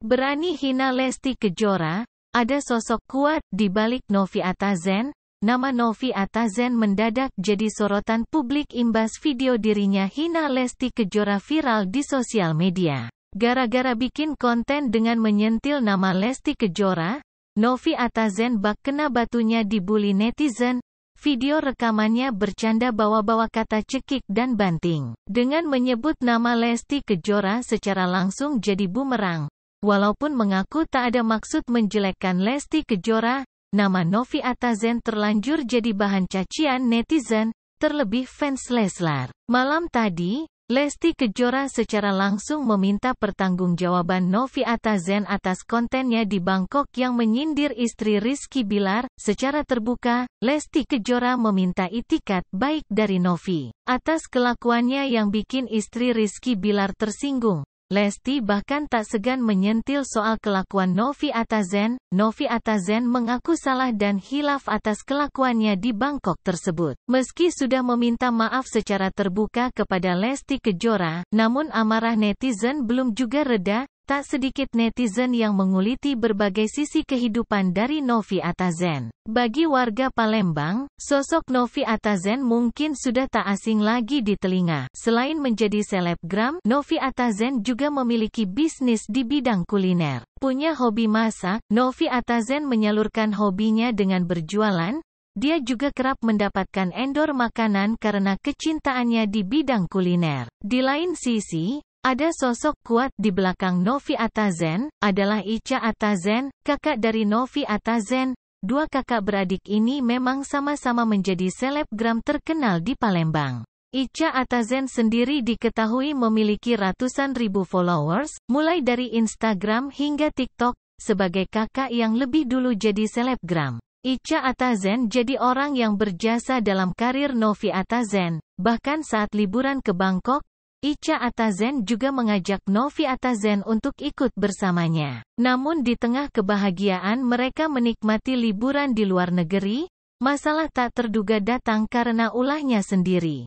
Berani hina Lesti Kejora, ada sosok kuat di balik Novi Atazen, nama Novi Atazen mendadak jadi sorotan publik imbas video dirinya hina Lesti Kejora viral di sosial media. Gara-gara bikin konten dengan menyentil nama Lesti Kejora, Novi Atazen bak kena batunya dibully netizen, video rekamannya bercanda bawa-bawa kata cekik dan banting. Dengan menyebut nama Lesti Kejora secara langsung jadi bumerang, Walaupun mengaku tak ada maksud menjelekkan Lesti Kejora, nama Novi Atazen terlanjur jadi bahan cacian netizen, terlebih fans Leslar. Malam tadi, Lesti Kejora secara langsung meminta pertanggungjawaban Novi Atazen atas kontennya di Bangkok yang menyindir istri Rizky Bilar. Secara terbuka, Lesti Kejora meminta itikat baik dari Novi atas kelakuannya yang bikin istri Rizky Bilar tersinggung. Lesti bahkan tak segan menyentil soal kelakuan Novi Atazen. Novi Atazen mengaku salah dan hilaf atas kelakuannya di Bangkok tersebut. Meski sudah meminta maaf secara terbuka kepada Lesti Kejora, namun amarah netizen belum juga reda. Tak sedikit netizen yang menguliti berbagai sisi kehidupan dari Novi Atazen. Bagi warga Palembang, sosok Novi Atazen mungkin sudah tak asing lagi di telinga. Selain menjadi selebgram, Novi Atazen juga memiliki bisnis di bidang kuliner. Punya hobi masak, Novi Atazen menyalurkan hobinya dengan berjualan, dia juga kerap mendapatkan endor makanan karena kecintaannya di bidang kuliner. Di lain sisi, ada sosok kuat di belakang Novi Atazen, adalah Ica Atazen, kakak dari Novi Atazen. Dua kakak beradik ini memang sama-sama menjadi selebgram terkenal di Palembang. Ica Atazen sendiri diketahui memiliki ratusan ribu followers, mulai dari Instagram hingga TikTok, sebagai kakak yang lebih dulu jadi selebgram. Ica Atazen jadi orang yang berjasa dalam karir Novi Atazen, bahkan saat liburan ke Bangkok, Ica Atazen juga mengajak Novi Atazen untuk ikut bersamanya. Namun di tengah kebahagiaan mereka menikmati liburan di luar negeri, masalah tak terduga datang karena ulahnya sendiri.